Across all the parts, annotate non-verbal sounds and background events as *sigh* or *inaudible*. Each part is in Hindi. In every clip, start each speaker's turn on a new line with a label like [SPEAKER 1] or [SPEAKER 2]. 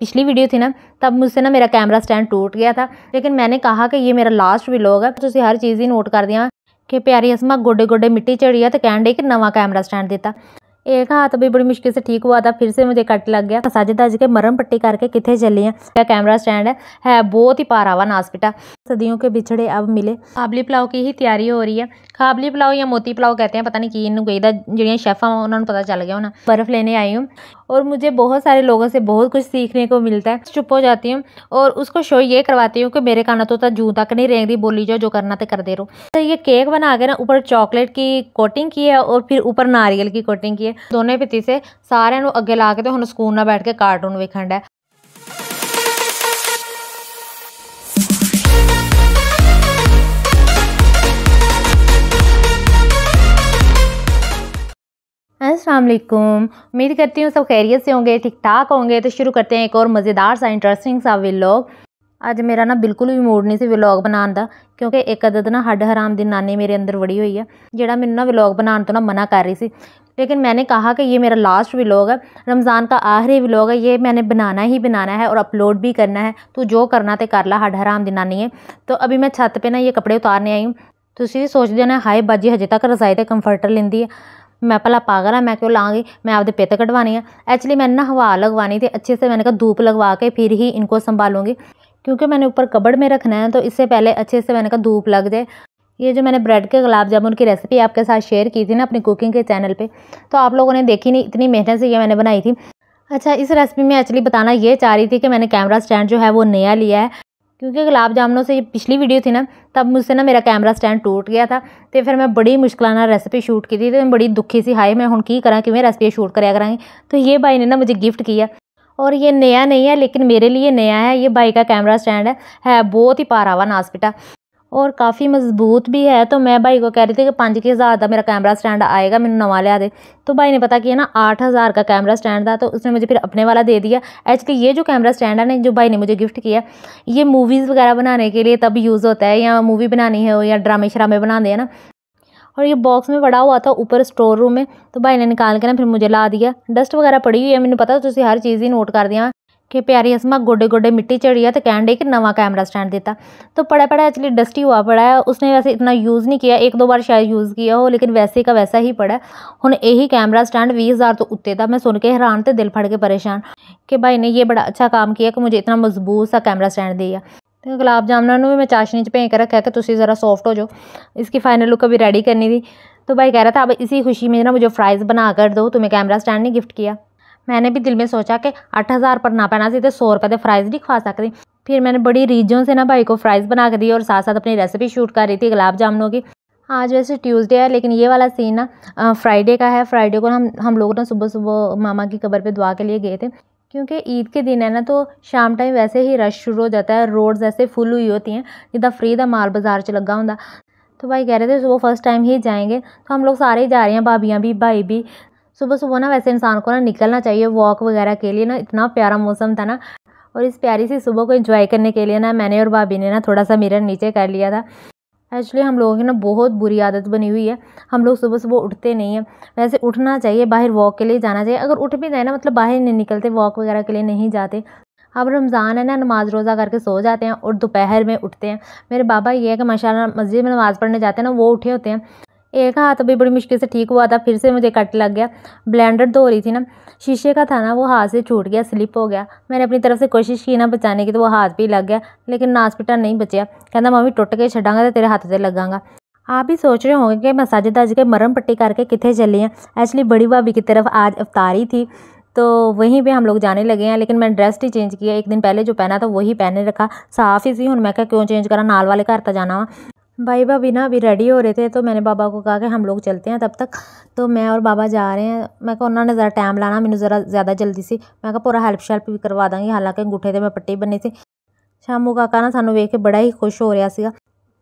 [SPEAKER 1] पिछली वीडियो थी ना तब मुझसे ना मेरा कैमरा स्टैंड टूट गया था लेकिन मैंने कहा कि ये मेरा लास्ट व्लॉग है तो हर चीज़ ही नोट कर दिया कि प्यारी असमा गोडे गोडे मिट्टी चढ़ी है तो कह डे कि नवा कैमरा स्टैंड देता एक हाथ भी बड़ी मुश्किल से ठीक हुआ था फिर से मुझे कट लग गया सज दज के मरम पट्टी करके कितने चली हैं कैमरा स्टैंड है है बहुत ही पारा वन हॉस्पिटल सदियों के बिछड़े अब मिले काबली पुलाव की ही तैयारी हो रही है काबली पुलाव या मोती पुलाव कहते हैं पता नहीं कि इन गई जी शेफा उन्होंने पता चल गया होना बर्फ़ लेने आई हूँ और मुझे बहुत सारे लोगों से बहुत कुछ सीखने को मिलता है चुप हो जाती हूँ और उसको शो ये करवाती हूँ कि मेरे खाना तो जू तक नहीं रेंग दी बोली जाओ जो करना तो कर दे रो तो ये केक बना के ना ऊपर चॉकलेट की कोटिंग की है और फिर ऊपर नारियल की कोटिंग की है दोनों पिती से सारे अगे ला के तो हम सुकून में बैठ के कार्टून वेखंड है असलम उम्मीद करती हूँ सब खैरियत से होंगे ठीक ठाक होंगे तो शुरू करते हैं एक और मज़ेदार सा इंटरेस्टिंग सा विलॉग अज मेरा ना बिल्कुल भी मूड नहीं से विलॉग बनाने का क्योंकि एक ਅਦਦ ना हड हराम ਦੀ नानी मेरे अंदर वड़ी हुई है ਜਿਹੜਾ ਮੈਨੂੰ ना विलॉग बनाने तो ना मना कर रही थी लेकिन मैंने कहा कि ये मेरा लास्ट विलॉग है रमज़ान का आखिरी विलॉग है ये मैंने बनाना ही बनाना है और अपलोड भी करना है तो जो करना तो कर ला हड हराम दिन नानी है तो अभी मैं छत पर ना ये कपड़े उतारने आई हूँ ਤੁਸੀਂ भी सोचते हो ਨਾ ਹਾਏ ਬਾਜੀ ਹਜੇ ਤੱਕ ਰਜ਼ਾਈ ਤੇ ਕੰਫਰਟਰ है मैं भला पागल हाँ मैं क्यों लाँगी मैं आपके पित कटवानी हैं एक्चुअली मैंने ना हवा लगवानी थी अच्छे से मैंने कहा धूप लगवा के फिर ही इनको संभालूंगी क्योंकि मैंने ऊपर कबड़ में रखना है तो इससे पहले अच्छे से मैंने कहा धूप लग जाए ये जो मैंने ब्रेड के गुलाब जामुन की रेसिपी आपके साथ शेयर की थी ना अपनी कुकिंग के चैनल पर तो आप लोगों ने देखी नहीं इतनी मेहनत से ये मैंने बनाई थी अच्छा इस रेसिपी में एक्चुअली बताना ये चाह रही थी कि मैंने कैमरा स्टैंड जो है वो नया लिया है क्योंकि गुलाब जामुनों से पिछली वीडियो थी ना तब मुझसे ना मेरा कैमरा स्टैंड टूट गया था तो फिर मैं बड़ी मुश्किल ना रेसिपी शूट की थी तो मैं बड़ी दुखी सी हाई मैं हूँ की करा कि मैं रेसिपी शूट कराया करा तो ये भाई ने ना मुझे गिफ्ट किया और ये नया नहीं है लेकिन मेरे लिए नया है ये भाई का कैमरा स्टैंड है है बहुत ही पारावा नाजपिटा और काफ़ी मज़बूत भी है तो मैं भाई को कह रही थी कि पाँच के हज़ार का मेरा कैमरा स्टैंड आएगा मैंने नवा लिया दे तो भाई ने पता किया ना आठ हज़ार का कैमरा स्टैंड था तो उसने मुझे फिर अपने वाला दे दिया एक्चुअली ये जो कैमरा स्टैंड है ना जो भाई ने मुझे गिफ्ट किया ये मूवीज़ वगैरह बनाने के लिए तब यूज़ होता है या मूवी बनानी है या ड्रामे श्रामे बना हैं ना और ये बॉक्स में पड़ा हुआ था ऊपर स्टोर रूम में तो भाई ने निकाल के ना फिर मुझे ला दिया डस्ट वगैरह पड़ी हुई है मैंने पता तो हर चीज़ ही नोट कर दिया कि प्यारी असमा गोडे गोडे मिट्टी चढ़ी है तो कह डे कि नवा कैमरा स्टैंड दिता तो पड़ा पड़ा एक्चुअली डस्टी हुआ पड़ा है उसने वैसे इतना यूज़ नहीं किया एक दो बार शायद यूज़ किया हो लेकिन वैसे का वैसा ही पड़ा हूँ यही कैमरा स्टैंड भी हज़ार तो उत्ते था मैं सुन के हैरान तो दिल फड़ के परेशान कि भाई ने ये बड़ा अच्छा काम किया कि मुझे इतना मजबूत सा कैमरा स्टैंड दिया तो गुलाब जामुन भी मैं चाशनी च 'ਚ ਭੇਂ ਕੇ कि तुम्हें ज़रा सॉफ्ट हो जाओ इसकी फाइनल लुक अभी रेडी करनी थी तो भाई कह रहा था अब इसी खुशी में ना मुझे फ्राइज़ बना कर दो तुम्हें कैमरा स्टैंड नहीं गिफ्ट किया मैंने भी दिल में सोचा कि अठ हज़ार पर ना पहना सीधे सौ रुपये के फ्राइज़ नहीं खा सकती फिर मैंने बड़ी रीजन से ना भाई को फ्राइज़ बना के दी और साथ साथ अपनी रेसिपी शूट कर रही थी गुलाब जामुनों की आज वैसे ट्यूसडे है लेकिन ये वाला सीन ना फ्राइडे का है फ्राइडे को हम हम लोग ना सुबह सुबह मामा की कबर पे दुआ के लिए गए थे क्योंकि ईद के दिन है ना तो शाम टाइम वैसे ही रश शुरू हो जाता है रोड्स ऐसे फुल हुई होती हैं जिदा फ्री था माल बाजार च लगा होंगे तो भाई कह रहे थे वो फर्स्ट टाइम ही जाएंगे तो हम लोग सारे ही जा रहे हैं भाभियाँ भी भाई भी सुबह सुबह ना वैसे इंसान को ना निकलना चाहिए वॉक वगैरह के लिए ना इतना प्यारा मौसम था ना और इस प्यारी सी सुबह को इंजॉय करने के लिए ना मैंने और भाभी ने ना थोड़ा सा मिरर नीचे कर लिया था एक्चुअली हम लोगों की ना बहुत बुरी आदत बनी हुई है हम लोग सुबह सुबह उठते नहीं हैं वैसे उठना चाहिए बाहर वॉक के लिए जाना चाहिए अगर उठ भी जाए ना मतलब बाहर नहीं निकलते वॉक वगैरह के लिए नहीं जाते अब रमज़ान है ना नमाज़ रोज़ा करके सो जाते हैं और दोपहर में उठते हैं मेरे बाबा ये है कि माशाल्लाह मस्जिद में नमाज़ पढ़ने जाते हैं ना वो उठे होते हैं एक हाथ अभी बड़ी मुश्किल से ठीक हुआ था फिर से मुझे कट लग गया ब्लेंडर धो रही थी ना शीशे का था ना वो हाथ से छूट गया स्लिप हो गया मैंने अपनी तरफ से कोशिश की ना बचाने की तो वो हाथ भी लग गया लेकिन नासपिटल नहीं बचा कहना मम्मी टुट के छड़ा तो तेरे हाथ से लगागा आप भी सोच रहे होंगे कि मैं साजिद आज के मरम पट्टी करके कितने चली हैं एक्चुअली बड़ी भाभी की तरफ आज अवतारी थी तो वहीं पे हम लोग जाने लगे हैं लेकिन मैंने ड्रेस ही चेंज किया एक दिन पहले जो पहना था वही पहने रखा साफ ही सी हूँ मैं क्या क्यों चेंज करा नाल वाले घर तक तो जाना वा भाई भाभी ना अभी रेडी हो रहे थे तो मैंने बाबा को कहा कि हम लोग चलते हैं तब तक तो मैं और बाबा जा रहे हैं मैं कहा उन्होंने ज़रा टाइम लाना मैंने ज़रा ज़्यादा जल्दी सी मैं कहा पूरा हेल्प शेल्प भी करवा देंगे हालांकि अंगूठे ਤੇ मैं पट्टी बनी थी शामू काका ना सानू वेख के बड़ा ही खुश हो रहा है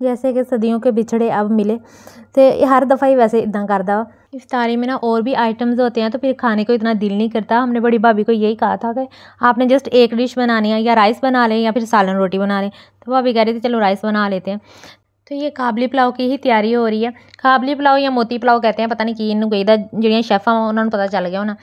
[SPEAKER 1] जैसे कि सदियों के बिछड़े अब मिले तो हर दफ़ा ही वैसे इदा करता इफ्तारी में ना और भी आइटम्स होते हैं तो फिर खाने को इतना दिल नहीं करता हमने बड़ी भाभी को यही कहा था कि आपने जस्ट एक डिश बनानी है या राइस बना लें या फिर सालन रोटी बना लें तो भाभी कह रही थी चलो राइस बना लेते हैं तो ये काबली पुलाव की ही तैयारी हो रही है काबली पुलाव या मोती पुलाव कहते हैं पता नहीं की इनू जो शेफ शेफां उन्होंने पता चल गया होना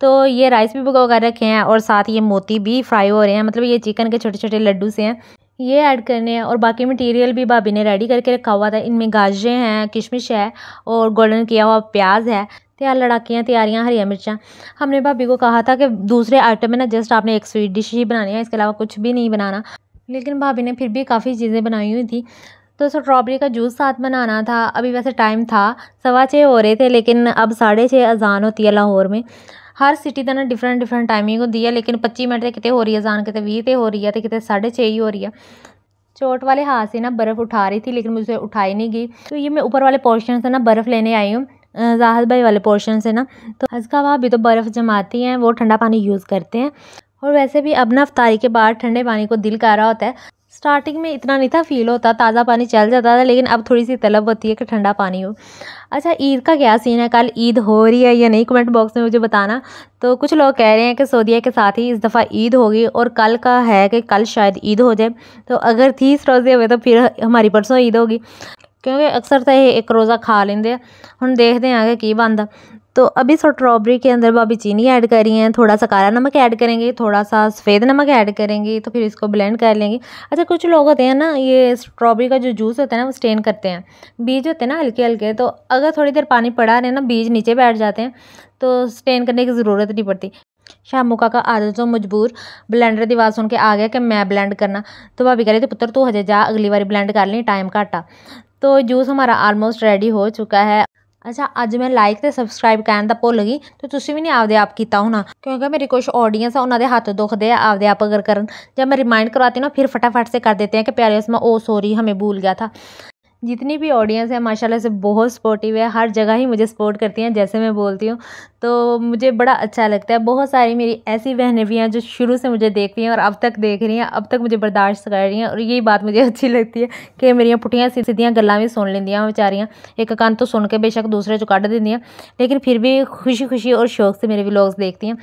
[SPEAKER 1] तो ये राइस भी भगो कर रखे हैं और साथ ये मोती भी फ्राई हो रहे हैं मतलब ये चिकन के छोटे छोटे लड्डू से हैं ये ऐड करने हैं और बाकी मटेरियल भी भाभी ने रेडी करके रखा हुआ था इनमें गाजरें हैं किशमिश है और गोल्डन किया हुआ प्याज है तैयार लड़ाकियाँ तैयारियाँ हरिया मिर्चा हमने भाभी को कहा था कि दूसरे आइटम में ना जस्ट आपने एक स्वीट डिश ही बनानी है इसके अलावा कुछ भी नहीं बनाना लेकिन भाभी ने फिर भी काफ़ी चीज़ें बनाई हुई थी तो स्ट्रॉबेरी का जूस साथ बनाना था अभी वैसे टाइम था सवा छः हो रहे थे लेकिन अब साढ़े छः अजान होती है लाहौर में हर सिटी का ना डिफरेंट डिफरेंट टाइमिंग होती है लेकिन पच्ची मिनट कितने हो रही है अजान कितने वीह हो रही है तो कितने साढ़े छः ही हो रही है चोट वाले हाथ से ना बर्फ़ उठा रही थी लेकिन मुझे उठाई नहीं गई तो ये मैं ऊपर वाले पोर्शन से ना बर्फ़ लेने आई हूँ जहाज भाई वाले पोर्शन से ना तो हजका वहाँ भी तो बर्फ़ जमाती हैं वो ठंडा पानी यूज़ करते हैं और वैसे भी अब ना अफ्तारी के बाद ठंडे पानी को दिल कर रहा होता है स्टार्टिंग में इतना नहीं था फील होता ताज़ा पानी चल जाता था लेकिन अब थोड़ी सी तलब होती है कि ठंडा पानी हो अच्छा ईद का क्या सीन है कल ईद हो रही है या नहीं कमेंट बॉक्स में मुझे बताना तो कुछ लोग कह रहे हैं कि सऊदीया के साथ ही इस दफ़ा ईद होगी और कल का है कि कल शायद ईद हो जाए तो अगर तीस रोज़े हुए तो फिर हमारी परसों ईद होगी क्योंकि अक्सर तो ये एक रोज़ा खा लेंगे हम देखते हैं ਆਂ ਕਿ बनता तो अभी स्ट्रॉबेरी के अंदर बाबी चीनी ऐड करी है थोड़ा सा काला नमक ऐड करेंगे थोड़ा सा सफ़ेद नमक ऐड करेंगे तो फिर इसको ब्लेंड कर लेंगे अच्छा कुछ लोग होते हैं ना ये स्ट्रॉबेरी का जो जूस होता है ना वो स्टेन करते हैं बीज होते हैं ना हल्के हल्के तो अगर थोड़ी देर पानी पड़ा रहे ना बीज नीचे बैठ जाते हैं तो स्टेन करने की ज़रूरत नहीं पड़ती शामू काका आदत तो मजबूर ब्लेंडर की आवाज़ सुन के आ गया कि मैं ब्लेंड करना तो भाभी कह रही थी पुत्र तू हजे जा अगली बार ब्लेंड कर लें टाइम घाटा तो जूस हमारा आलमोस्ट रेडी हो चुका है ਅੱਛਾ ਅੱਜ ਮੈਂ ਲਾਈਕ ਤੇ ਸਬਸਕ੍ਰਾਈਬ ਕਰਨ ਦਾ ਭੁੱਲ ਗਈ ਤੇ ਤੁਸੀਂ ਵੀ ਨਹੀਂ ਆਪਦੇ ਆਪ ਕੀਤਾ ਹੋਣਾ ਕਿਉਂਕਿ ਮੇਰੀ ਕੁਝ ਆਡੀਅנס ਆ ਉਹਨਾਂ ਦੇ ਹੱਥ ਦੁਖਦੇ ਆ ਆਪਦੇ ਆਪ ਅਗਰ ਕਰਨ ਜਾਂ ਮੈਂ ਰਿਮਾਈਂਡ ਕਰਵਾਤੀ ਨਾ ਫਿਰ ਫਟਾਫਟ ਸੇ ਕਰ ਦਿੰਦੇ ਆ ਕਿ ਪਿਆਰੇ ਉਸਮਾ ਉਹ ਸੌਰੀ ਹਮੇ ਭੁੱਲ ਗਿਆ ਥਾ जितनी भी ऑडियंस है माशाल्लाह से बहुत सपोर्टिव है हर जगह ही मुझे सपोर्ट करती हैं जैसे मैं बोलती हूँ तो मुझे बड़ा अच्छा लगता है बहुत सारी मेरी ऐसी बहनें भी हैं जो शुरू से मुझे देख रही हैं और अब तक देख रही हैं अब तक मुझे बर्दाश्त कर रही हैं और यही बात मुझे *laughs* अच्छी लगती है कि मेरिया सी सीधियाँ गल्ला भी सुन लेंदी बेचारियाँ एक कान तो सुन के बेशक दूसरे चो कड़ देंदियाँ लेकिन फिर भी खुशी खुशी और शौक से मेरे ब्लॉग्स देखती हैं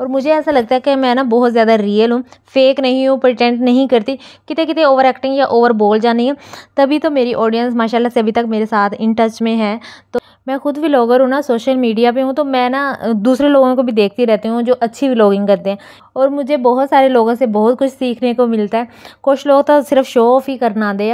[SPEAKER 1] और मुझे ऐसा लगता है कि मैं ना बहुत ज़्यादा रियल हूँ फेक नहीं हूँ प्रटेंट नहीं करती कितने कितने ओवर एक्टिंग या ओवर बोल जानी है तभी तो मेरी ऑडियंस माशाल्लाह से अभी तक मेरे साथ इन टच में है तो मैं खुद व्लॉगर हूँ ना सोशल मीडिया पे हूँ तो मैं ना दूसरे लोगों को भी देखती रहती हूँ जो अच्छी व्लॉगिंग करते हैं और मुझे बहुत सारे लोगों से बहुत कुछ सीखने को मिलता है कुछ लोग तो सिर्फ शो ऑफ ही करना दे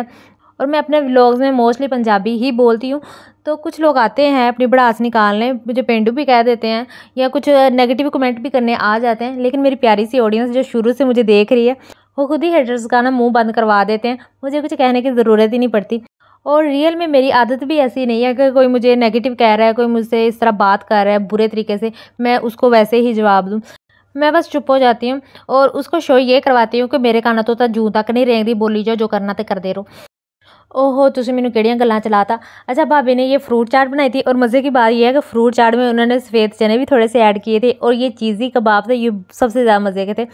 [SPEAKER 1] और मैं अपने व्लॉग्स में मोस्टली पंजाबी ही बोलती हूँ तो कुछ लोग आते हैं अपनी बड़ास निकालने मुझे पेंडू भी कह देते हैं या कुछ नेगेटिव कमेंट भी करने आ जाते हैं लेकिन मेरी प्यारी सी ऑडियंस जो शुरू से मुझे देख रही है वो खुद ही हेडर्स का ना मुँह बंद करवा देते हैं मुझे कुछ कहने की ज़रूरत ही नहीं पड़ती और रियल में मेरी आदत भी ऐसी नहीं है कि कोई मुझे नेगेटिव कह रहा है कोई मुझसे इस तरह बात कर रहा है बुरे तरीके से मैं उसको वैसे ही जवाब दूँ मैं बस चुप हो जाती हूँ और उसको शो ये करवाती हूँ कि मेरे काना तो जूँ तक नहीं रेंगती बोली जाओ जो करना तो कर दे रो ओहो ਤੁਸੀਂ ਮੈਨੂੰ ਕਿਹੜੀਆਂ चला था अच्छा भाभी ने ये फ्रूट चाट बनाई थी और मज़े की बात ये है कि फ्रूट चाट में उन्होंने सफ़ेद चने भी थोड़े से ऐड किए थे और ये चीज़ी कबाब थे ये सबसे ज़्यादा मज़े के थे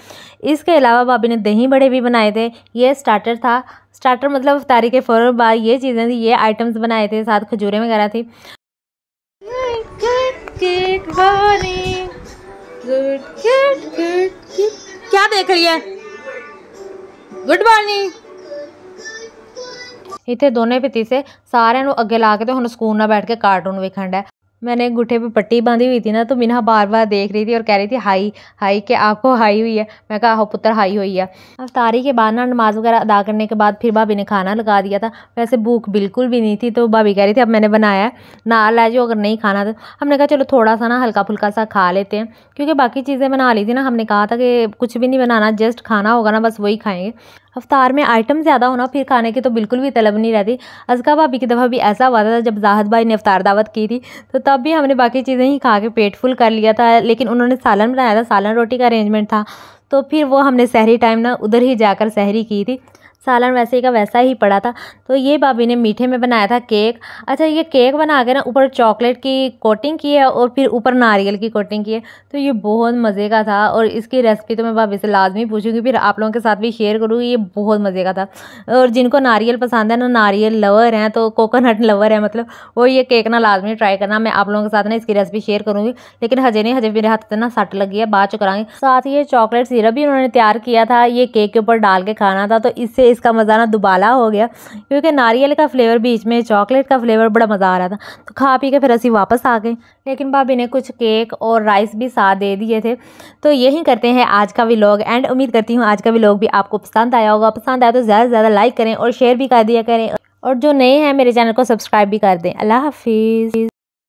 [SPEAKER 1] इसके अलावा भाभी ने दही बड़े भी बनाए थे ये स्टार्टर था स्टार्टर मतलब तारीख के फ़ौर बाद ये चीज़ें थी ये आइटम्स बनाए थे साथ खजूरें वगैरह थी क्या देख रही है गुड मॉर्निंग इतने दोनों ਭਤੀਸੇ से सारे अगे ला के हम स्कूल ਸਕੂਨ बैठ के कार्टून ਕਾਰਟੂਨ ਵੇਖਣ मैंने गुठे पे पट्टी बांधी हुई थी ना तो मीना बार बार देख रही थी और कह रही थी हाई हाई के आपको हाई हुई है मैं कहा आहो पुत्र हाई हुई है अफ्तारी के बाद ना नमाज वगैरह अदा करने के बाद फिर भाभी ने खाना लगा दिया था वैसे भूख बिल्कुल भी नहीं थी तो भाभी कह रही थी अब मैंने बनाया है नाल है जो अगर नहीं खाना तो हमने कहा चलो थोड़ा सा ना हल्का फुल्का सा खा लेते हैं क्योंकि बाकी चीज़ें बना ली थी ना हमने कहा था कि कुछ भी नहीं बनाना जस्ट खाना होगा ना बस वही खाएंगे अफ्तार में आइटम ज़्यादा होना फिर खाने की तो बिल्कुल भी तलब नहीं रहती अजका भाभी की दफ़ा भी ऐसा हुआ था जब जाहद भाई ने अफ्तार दावत की थी तो तब भी हमने बाकी चीज़ें ही खा के पेट फुल कर लिया था लेकिन उन्होंने सालन बनाया था सालन रोटी का अरेंजमेंट था तो फिर वो हमने शहरी टाइम ना उधर ही जाकर शहरी की थी सालन वैसे ही का वैसा ही पड़ा था तो ये भाभी ने मीठे में बनाया था केक अच्छा ये केक बना के ना ऊपर चॉकलेट की कोटिंग की है और फिर ऊपर नारियल की कोटिंग की है तो ये बहुत मज़े का था और इसकी रेसिपी तो मैं भाभी से लाजमी पूछूंगी फिर आप लोगों के साथ भी शेयर करूँगी ये बहुत मज़े का था और जिनको नारियल पसंद है ना नारियल लवर हैं तो कोकोनट लवर है मतलब वो ये केक ना लाजमी ट्राई करना मैं आप लोगों के साथ ना इसकी रेसिपी शेयर करूँगी लेकिन हजे नहीं हजे मेरे हाथ से ना सट लगी है बाद चुकाएंगे साथ ये चॉकलेट सिरप भी उन्होंने तैयार किया था ये केक के ऊपर डाल के खाना था तो इससे इसका ना दुबाला हो गया क्योंकि नारियल का फ्लेवर बीच में चॉकलेट का फ्लेवर बड़ा मज़ा आ रहा था तो खा पी के फिर असी वापस आ गए लेकिन भाभी ने कुछ केक और राइस भी साथ दे दिए थे तो यही करते हैं आज का भी एंड उम्मीद करती हूँ आज का भी भी आपको पसंद आया होगा पसंद आया तो ज़्यादा से ज़्यादा लाइक करें और शेयर भी कर दिया करें और जो नए हैं मेरे चैनल को सब्सक्राइब भी कर दें अल्लाह हाफिज़